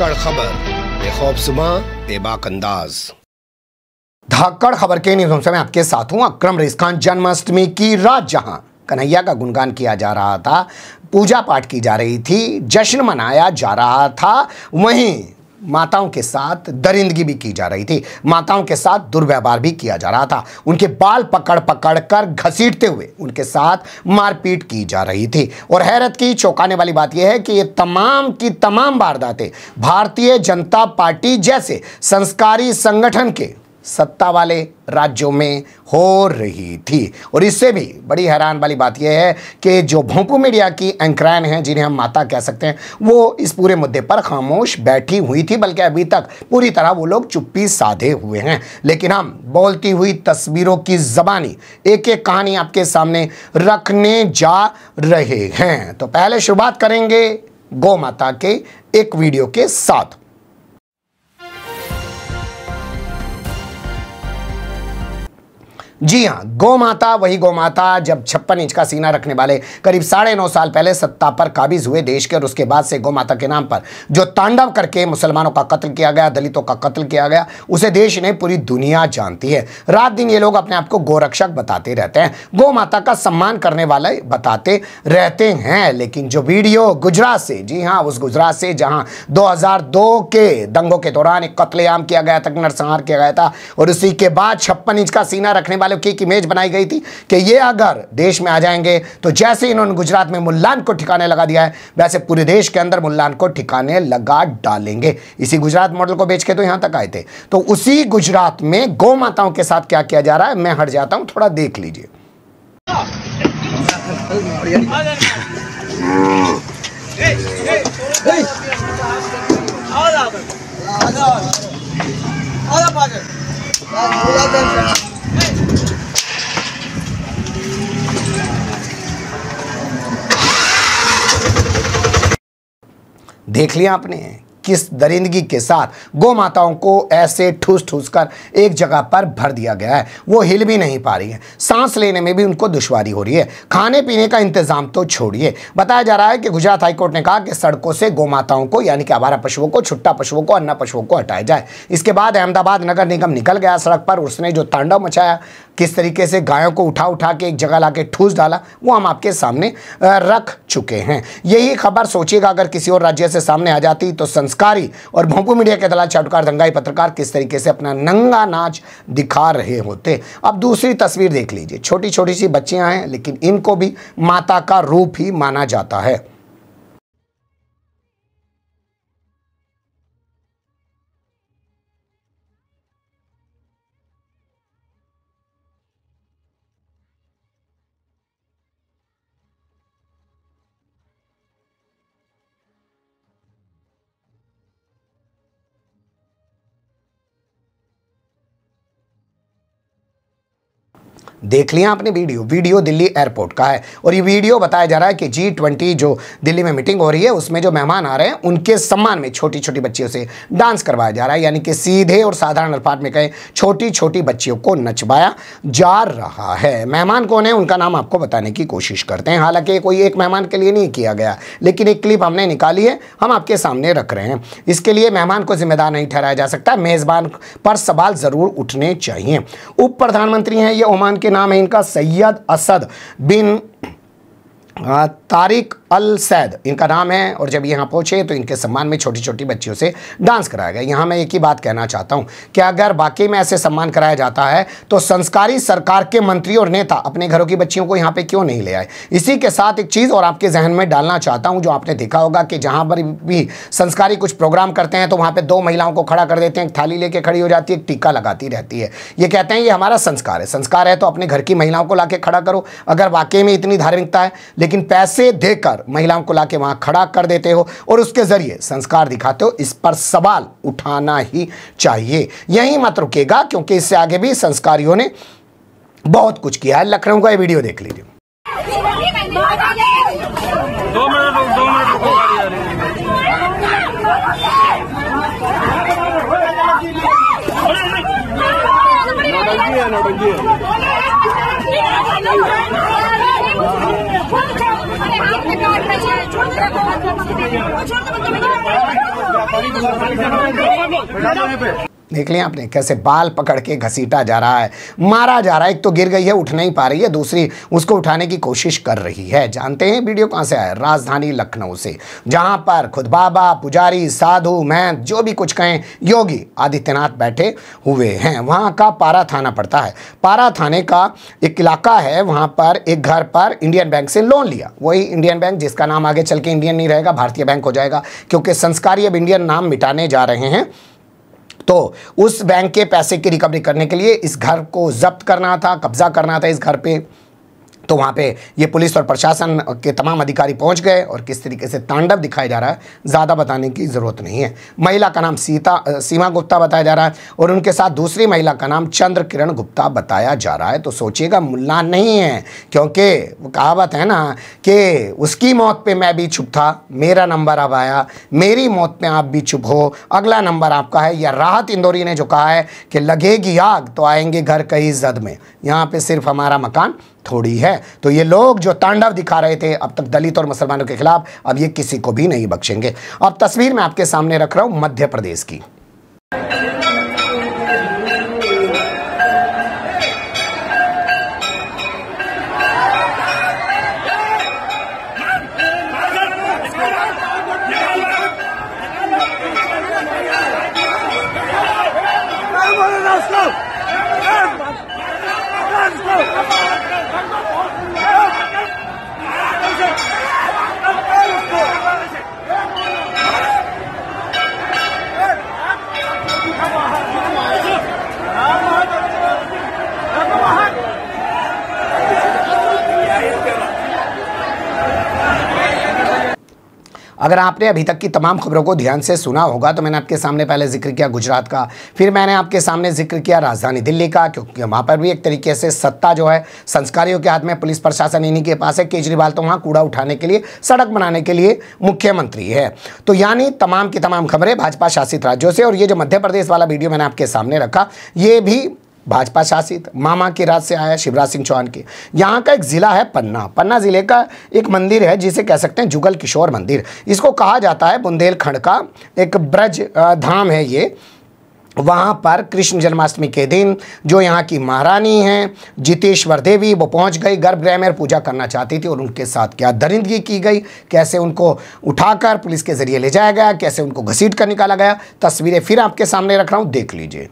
धाकड़ खबर बेखौफ सुबह बेबाक अंदाज धाकड़ खबर के न्यूज में आपके साथ हूं अक्रम रेस खान जन्माष्टमी की रात जहाँ कन्हैया का गुणगान किया जा रहा था पूजा पाठ की जा रही थी जश्न मनाया जा रहा था वहीं माताओं के साथ दरिंदगी भी की जा रही थी माताओं के साथ दुर्व्यवहार भी किया जा रहा था उनके बाल पकड़ पकड़ कर घसीटते हुए उनके साथ मारपीट की जा रही थी और हैरत की चौंकाने वाली बात यह है कि ये तमाम की तमाम वारदातें भारतीय जनता पार्टी जैसे संस्कारी संगठन के सत्ता वाले राज्यों में हो रही थी और इससे भी बड़ी हैरान वाली बात यह है कि जो भोंपू मीडिया की एंक्रैन हैं जिन्हें हम माता कह सकते हैं वो इस पूरे मुद्दे पर खामोश बैठी हुई थी बल्कि अभी तक पूरी तरह वो लोग चुप्पी साधे हुए हैं लेकिन हम बोलती हुई तस्वीरों की जबानी एक एक कहानी आपके सामने रखने जा रहे हैं तो पहले शुरुआत करेंगे गौ माता के एक वीडियो के साथ जी हाँ गौ माता वही गौ माता जब छप्पन इंच का सीना रखने वाले करीब साढ़े नौ साल पहले सत्ता पर काबिज हुए देश के और उसके बाद से गौ माता के नाम पर जो तांडव करके मुसलमानों का कत्ल किया गया दलितों का कत्ल किया गया उसे देश ने पूरी दुनिया जानती है रात दिन ये लोग अपने आप को गोरक्षक बताते रहते हैं गौ माता का सम्मान करने वाले बताते रहते हैं लेकिन जो वीडियो गुजरात से जी हाँ उस गुजरात से जहाँ दो के दंगों के दौरान एक कत्लेआम किया गया था नरसंहार किया गया था और उसी के बाद छप्पन इंच का सीना रखने वाले चालुक्य की एक इमेज बनाई गई थी कि ये अगर देश में आ जाएंगे तो जैसे इन्होंने गुजरात में मुल्लान को ठिकाने लगा दिया है वैसे पूरे देश के अंदर मुल्लान को ठिकाने लगा डालेंगे इसी गुजरात मॉडल को बेच के तो यहाँ तक आए थे तो उसी गुजरात में गौ माताओं के साथ क्या किया जा रहा है मैं हट जाता हूँ थोड़ा देख लीजिए आ आ आ आजा आ आजा पागल देख लिया आपने किस दरिंदगी के साथ गौ माताओं को ऐसे ठूस ठूस कर एक जगह पर भर दिया गया है वो हिल भी नहीं पा रही है सांस लेने में भी उनको दुश्वारी हो रही है खाने पीने का इंतजाम तो छोड़िए बताया जा रहा है कि गुजरात हाईकोर्ट ने कहा कि सड़कों से गौ माताओं को यानी कि आवारा पशुओं को छुट्टा पशुओं को अन्ना पशुओं को हटाया जाए इसके बाद अहमदाबाद नगर निगम निकल गया सड़क पर उसने जो तांडव मचाया किस तरीके से गायों को उठा उठा के एक जगह ला के ठूस डाला वो हम आपके सामने रख चुके हैं यही खबर सोचिएगा अगर किसी और राज्य से सामने आ जाती तो संस्कारी और भोंपू मीडिया के दलाल चाटुकार दंगाई पत्रकार किस तरीके से अपना नंगा नाच दिखा रहे होते अब दूसरी तस्वीर देख लीजिए छोटी छोटी सी बच्चियाँ हैं लेकिन इनको भी माता का रूप ही माना जाता है देख लिया आपने वीडियो वीडियो दिल्ली एयरपोर्ट का है और ये वीडियो बताया जा रहा है कि जी ट्वेंटी जो दिल्ली में मीटिंग हो रही है उसमें जो मेहमान आ रहे हैं उनके सम्मान में छोटी छोटी बच्चियों से डांस करवाया जा रहा है यानी कि सीधे और साधारण अल्फात में कहें छोटी छोटी बच्चियों को नचवाया जा रहा है मेहमान कौन है उनका नाम आपको बताने की कोशिश करते हैं हालांकि कोई एक मेहमान के लिए नहीं किया गया लेकिन एक क्लिप हमने निकाली है हम आपके सामने रख रहे हैं इसके लिए मेहमान को जिम्मेदार नहीं ठहराया जा सकता मेज़बान पर सवाल ज़रूर उठने चाहिए उप प्रधानमंत्री हैं ये ओमान के नाम है इनका सैयद असद बिन तारिक अल सैद इनका नाम है और जब यहाँ पहुँचे तो इनके सम्मान में छोटी छोटी बच्चियों से डांस कराया गया यहाँ मैं एक ही बात कहना चाहता हूँ कि अगर वाकई में ऐसे सम्मान कराया जाता है तो संस्कारी सरकार के मंत्री और नेता अपने घरों की बच्चियों को यहाँ पर क्यों नहीं ले आए इसी के साथ एक चीज़ और आपके जहन में डालना चाहता हूँ जो आपने देखा होगा कि जहाँ पर भी संस्कारी कुछ प्रोग्राम करते हैं तो वहाँ पर दो महिलाओं को खड़ा कर देते हैं एक थाली लेके खड़ी हो जाती है एक टीका लगाती रहती है ये कहते हैं ये हमारा संस्कार है संस्कार है तो अपने घर की महिलाओं को ला खड़ा करो अगर वाकई में इतनी धार्मिकता है लेकिन पैसे देकर महिलाओं को लाके वहां खड़ा कर देते हो और उसके ज़रिए संस्कार दिखाते हो इस पर सवाल उठाना ही चाहिए यही मत रुकेगा क्योंकि इससे आगे भी संस्कारियों ने बहुत कुछ किया है लखनऊ का ये वीडियो देख लीजिए पे देख लिया आपने कैसे बाल पकड़ के घसीटा जा रहा है मारा जा रहा है एक तो गिर गई है उठ नहीं पा रही है दूसरी उसको उठाने की कोशिश कर रही है जानते हैं वीडियो कहाँ से आया राजधानी लखनऊ से जहाँ पर खुद बाबा पुजारी साधु महंत जो भी कुछ कहें योगी आदित्यनाथ बैठे हुए हैं वहाँ का पारा थाना पड़ता है पारा थाने का एक इलाका है वहाँ पर एक घर पर इंडियन बैंक से लोन लिया वही इंडियन बैंक जिसका नाम आगे चल के इंडियन नहीं रहेगा भारतीय बैंक हो जाएगा क्योंकि संस्कारी अब इंडियन नाम मिटाने जा रहे हैं तो उस बैंक के पैसे की रिकवरी करने के लिए इस घर को जब्त करना था कब्जा करना था इस घर पे तो वहाँ पे ये पुलिस और प्रशासन के तमाम अधिकारी पहुँच गए और किस तरीके से तांडव दिखाया जा रहा है ज़्यादा बताने की ज़रूरत नहीं है महिला का नाम सीता सीमा गुप्ता बताया जा रहा है और उनके साथ दूसरी महिला का नाम चंद्र किरण गुप्ता बताया जा रहा है तो सोचिएगा मुल्ला नहीं है क्योंकि कहावत है ना कि उसकी मौत पर मैं भी चुप था मेरा नंबर अब आया मेरी मौत में आप भी चुप हो अगला नंबर आपका है या राहत इंदौरी ने जो कहा है कि लगेगी आग तो आएंगे घर कई जद में यहाँ पर सिर्फ हमारा मकान थोड़ी है तो ये लोग जो तांडव दिखा रहे थे अब तक दलित और मुसलमानों के खिलाफ अब ये किसी को भी नहीं बख्शेंगे अब तस्वीर मैं आपके सामने रख रहा हूं मध्य प्रदेश की अगर आपने अभी तक की तमाम खबरों को ध्यान से सुना होगा तो मैंने आपके सामने पहले जिक्र किया गुजरात का फिर मैंने आपके सामने जिक्र किया राजधानी दिल्ली का क्योंकि वहाँ पर भी एक तरीके से सत्ता जो है संस्कारियों के हाथ में पुलिस प्रशासन इन्हीं के पास है केजरीवाल तो वहाँ कूड़ा उठाने के लिए सड़क बनाने के लिए मुख्यमंत्री है तो यानी तमाम की तमाम खबरें भाजपा शासित राज्यों से और ये जो मध्य प्रदेश वाला वीडियो मैंने आपके सामने रखा ये भी भाजपा शासित मामा के राज से आया शिवराज सिंह चौहान के यहाँ का एक ज़िला है पन्ना पन्ना ज़िले का एक मंदिर है जिसे कह सकते हैं जुगल किशोर मंदिर इसको कहा जाता है बुंदेलखंड का एक ब्रज धाम है ये वहाँ पर कृष्ण जन्माष्टमी के दिन जो यहाँ की महारानी हैं जितेश्वर देवी वो पहुँच गई गर्भगृह में पूजा करना चाहती थी और उनके साथ क्या दरिंदगी की गई कैसे उनको उठाकर पुलिस के ज़रिए ले जाया गया कैसे उनको घसीट कर निकाला गया तस्वीरें फिर आपके सामने रख रहा हूँ देख लीजिए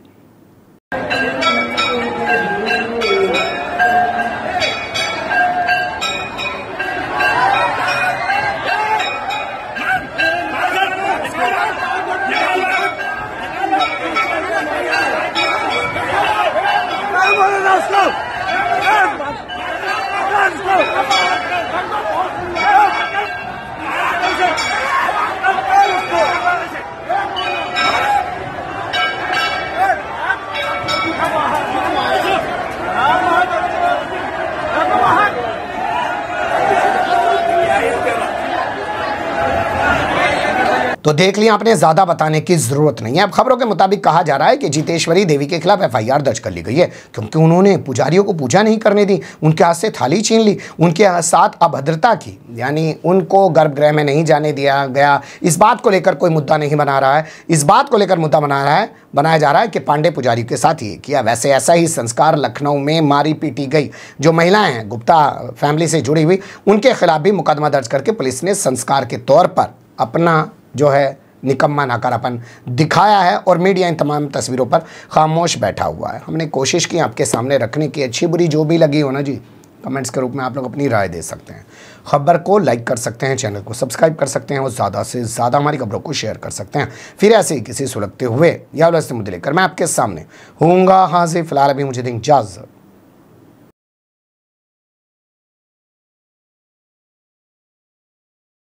तो देख लिया आपने ज़्यादा बताने की ज़रूरत नहीं है अब खबरों के मुताबिक कहा जा रहा है कि जीतेश्वरी देवी के खिलाफ एफ दर्ज कर ली गई है क्योंकि उन्होंने पुजारियों को पूजा नहीं करने दी उनके हाथ से थाली छीन ली उनके साथ अभद्रता की यानी उनको गर्भगृह में नहीं जाने दिया गया इस बात को लेकर कोई मुद्दा नहीं बना रहा है इस बात को लेकर मुद्दा बना रहा है बनाया जा रहा है कि पांडे पुजारी के साथ ही किया वैसे ऐसा ही संस्कार लखनऊ में मारी पीटी गई जो महिलाएं हैं गुप्ता फैमिली से जुड़ी हुई उनके खिलाफ भी मुकदमा दर्ज करके पुलिस ने संस्कार के तौर पर अपना जो है निकम्मा नाकारापन दिखाया है और मीडिया इन तमाम तस्वीरों पर खामोश बैठा हुआ है हमने कोशिश की आपके सामने रखने की अच्छी बुरी जो भी लगी हो ना जी कमेंट्स के रूप में आप लोग अपनी राय दे सकते हैं खबर को लाइक कर सकते हैं चैनल को सब्सक्राइब कर सकते हैं और ज़्यादा से ज़्यादा हमारी खबरों को शेयर कर सकते हैं फिर ऐसे ही किसी सुलगते हुए या मुद्दे लेकर मैं आपके सामने हूँगा हाँ से फिलहाल अभी मुझे दें इजाज़त